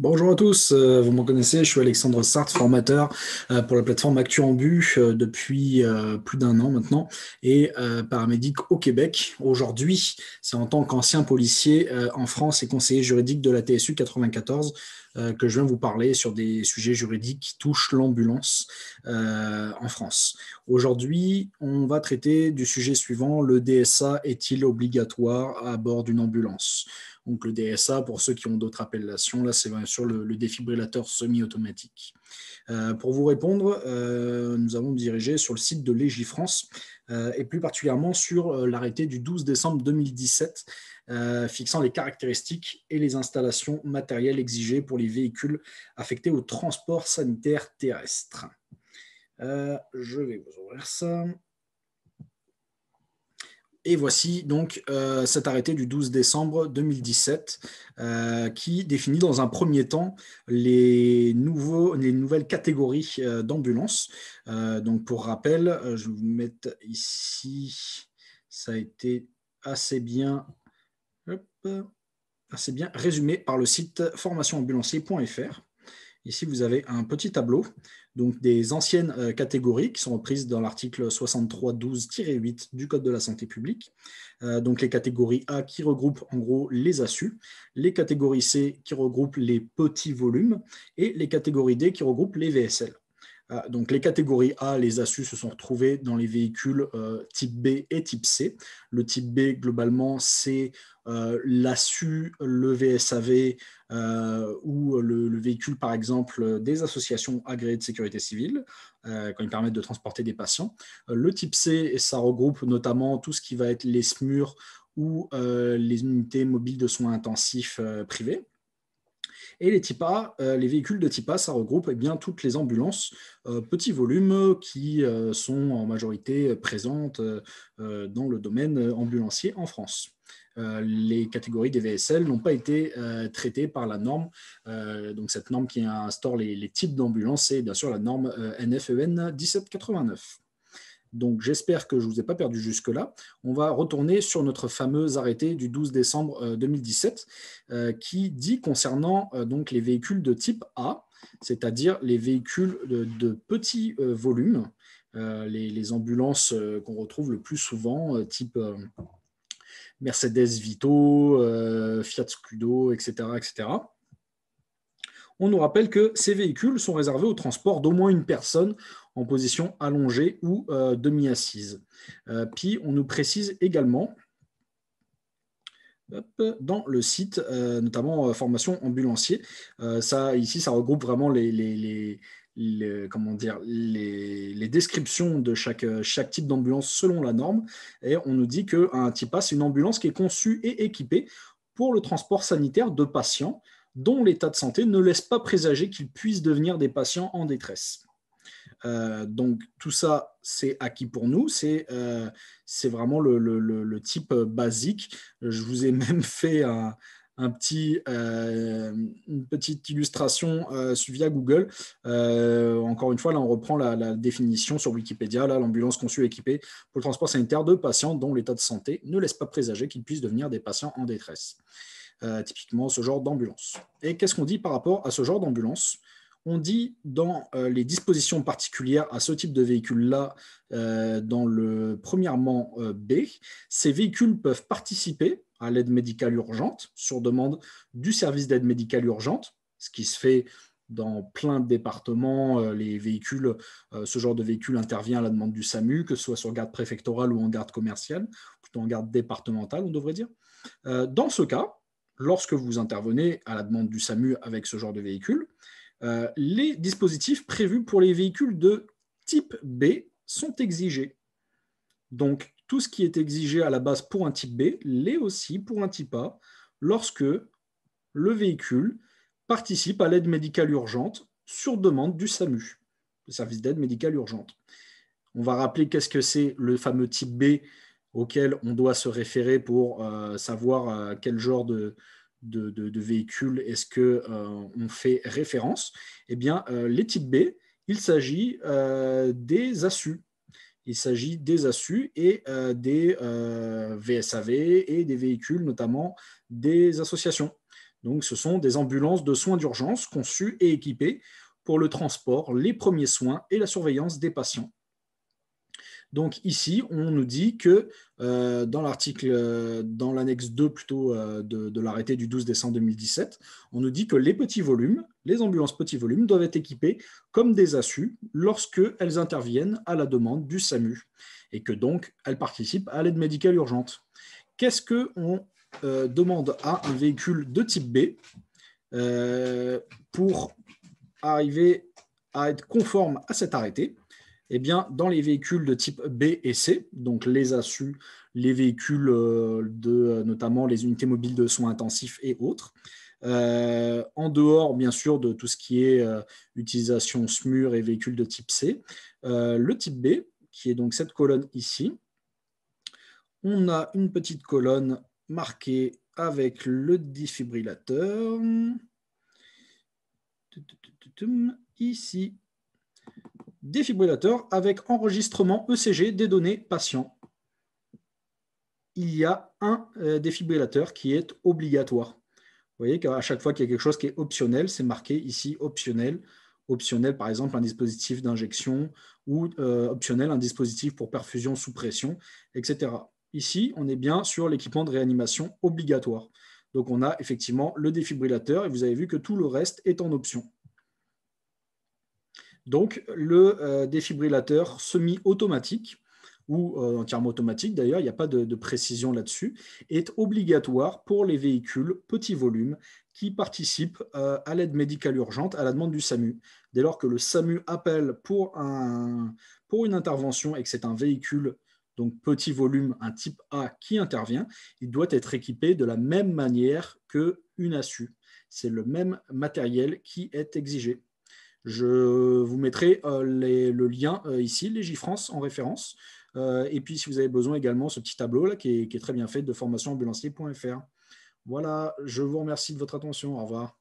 Bonjour à tous, euh, vous me connaissez, je suis Alexandre Sartre, formateur euh, pour la plateforme Actu en but euh, depuis plus d'un an maintenant et paramédic au Québec. Aujourd'hui, c'est en tant qu'ancien policier en France et conseiller juridique de la TSU 94 euh, que je viens vous parler sur des sujets juridiques qui touchent l'ambulance euh, en France. Aujourd'hui, on va traiter du sujet suivant, le DSA est-il obligatoire à bord d'une ambulance donc le DSA, pour ceux qui ont d'autres appellations, là c'est bien sûr le, le défibrillateur semi-automatique. Euh, pour vous répondre, euh, nous avons dirigé sur le site de Légifrance euh, et plus particulièrement sur l'arrêté du 12 décembre 2017 fixant les caractéristiques et les installations matérielles exigées pour les véhicules affectés au transport sanitaire terrestre. je vais vous ouvrir ça. Et voici donc euh, cet arrêté du 12 décembre 2017 euh, qui définit dans un premier temps les, nouvelles catégories d'ambulance. Euh, d'ambulances. donc pour rappel, je vais vous mettre ici, ça a été assez bien, assez bien résumé par le site formationambulancier.fr. Ici, vous avez un petit tableau donc des anciennes euh, catégories qui sont reprises dans l'article 6312-8 du Code de la santé publique. Euh, donc les catégories A qui regroupent en gros les ASU, les catégories C qui regroupent les petits volumes et les catégories D qui regroupent les VSL. Euh, donc les catégories A, les ASU se sont retrouvées dans les véhicules type B et type C. Le type B, globalement, c'est l'ASU, euh, la SU, le VSAV euh, ou le, véhicule, par exemple, des associations agréées de sécurité civile, euh, quand ils permettent de transporter des patients. le type C, ça regroupe notamment tout ce qui va être les SMUR ou les unités mobiles de soins intensifs privés. Et les type les véhicules de type A, ça regroupe eh bien, toutes les ambulances, petits volumes, qui sont en majorité présentes dans le domaine ambulancier en France. Euh, les catégories des VSL n'ont pas été euh, traitées par la norme. Euh, donc cette norme qui instaure les, types d'ambulances, c'est bien sûr la norme NFEN 1789. E donc j'espère que je ne vous ai pas perdu jusque-là. On va retourner sur notre fameux arrêté du 12 décembre 2017 qui dit concernant donc les véhicules de type A, c'est-à-dire les véhicules de, petit volume, les, les, ambulances qu'on retrouve le plus souvent, type Mercedes Vito, euh, Fiat Scudo, etc., etc. On nous rappelle que ces véhicules sont réservés au transport d'au moins une personne en position allongée ou euh, demi-assise. Euh, puis on nous précise également dans le site, notamment formation ambulancier. ça, ici, ça regroupe vraiment les comment dire, les, descriptions de chaque, chaque type d'ambulance selon la norme. Et on nous dit qu'un type c'est une ambulance qui est conçue et équipée pour le transport sanitaire de patients dont l'état de santé ne laisse pas présager qu'ils puissent devenir des patients en détresse. Euh, donc tout ça, c'est acquis pour nous, c'est euh, vraiment le, le, type basique. Je vous ai même fait un, un petit, euh, une petite illustration euh, via Google. Euh, encore une fois, là, on reprend la, définition sur Wikipédia. Là, l'ambulance conçue et équipée pour le transport sanitaire de patients dont l'état de santé ne laisse pas présager qu'ils puissent devenir des patients en détresse. Euh, typiquement, ce genre d'ambulance. Et qu'est-ce qu'on dit par rapport à ce genre d'ambulance on dit dans les dispositions particulières à ce type de véhicule-là, dans le premièrement B, ces véhicules peuvent participer à l'aide médicale urgente sur demande du service d'aide médicale urgente, ce qui se fait dans plein de départements, euh, les véhicules, euh, ce genre de véhicule intervient à la demande du SAMU, que ce soit sur garde préfectorale ou en garde commerciale, plutôt en garde départementale, on devrait dire. Euh, dans ce cas, lorsque vous intervenez à la demande du SAMU avec ce genre de véhicule, les dispositifs prévus pour les véhicules de type B sont exigés. Donc, tout ce qui est exigé à la base pour un type B l'est aussi pour un type A lorsque le véhicule participe à l'aide médicale urgente sur demande du SAMU, le service d'aide médicale urgente. On va rappeler qu'est-ce que c'est le fameux type B auquel on doit se référer pour euh, savoir euh, quel genre de, véhicule est-ce que euh, on fait référence. Eh bien, les types B, il s'agit des ASU. Il s'agit des ASU et euh, des VSAV euh, et des véhicules, notamment des associations. Donc, ce sont des ambulances de soins d'urgence conçues et équipées pour le transport, les premiers soins et la surveillance des patients donc ici, on nous dit que euh, dans l'article, euh, dans l'annexe 2 plutôt euh, de, l'arrêté du 12 décembre 2017, on nous dit que les petits volumes, les ambulances petits volumes doivent être équipées comme des lorsque elles interviennent à la demande du SAMU et que donc elles participent à l'aide médicale urgente. Qu'est-ce qu'on demande à un véhicule de type B pour arriver à être conforme à cet arrêté eh bien, dans les véhicules de type B et C, donc les ASU, les véhicules euh, de euh, notamment les unités mobiles de soins intensifs et autres, euh, en dehors, bien sûr, de tout ce qui est utilisation SMUR et véhicules de type C. le type B, qui est donc cette colonne ici, on a une petite colonne marquée avec le défibrillateur. Ici, défibrillateur avec enregistrement ECG des données patients. Il y a un euh, défibrillateur qui est obligatoire. Vous voyez qu'à chaque fois qu'il y a quelque chose qui est optionnel, c'est marqué ici optionnel. Optionnel, par exemple, un dispositif d'injection ou euh, optionnel, un dispositif pour perfusion sous pression, etc. Ici, on est bien sur l'équipement de réanimation obligatoire. Donc, on a effectivement le défibrillateur et vous avez vu que tout le reste est en option. Donc, le euh, défibrillateur semi-automatique, ou en euh, entièrement automatique d'ailleurs, il n'y a pas de, précision là-dessus, est obligatoire pour les véhicules petit volume qui participent euh, à l'aide médicale urgente à la demande du SAMU. Dès lors que le SAMU appelle pour, pour une intervention et que c'est un véhicule donc petit volume, un type A qui intervient, il doit être équipé de la même manière qu'une ASU. C'est le même matériel qui est exigé. Je vous mettrai euh, le lien euh, ici, Légifrance en référence. Euh, et puis, si vous avez besoin également, ce petit tableau là qui est, qui est très bien fait de formationambulancier.fr. Voilà, je vous remercie de votre attention. Au revoir.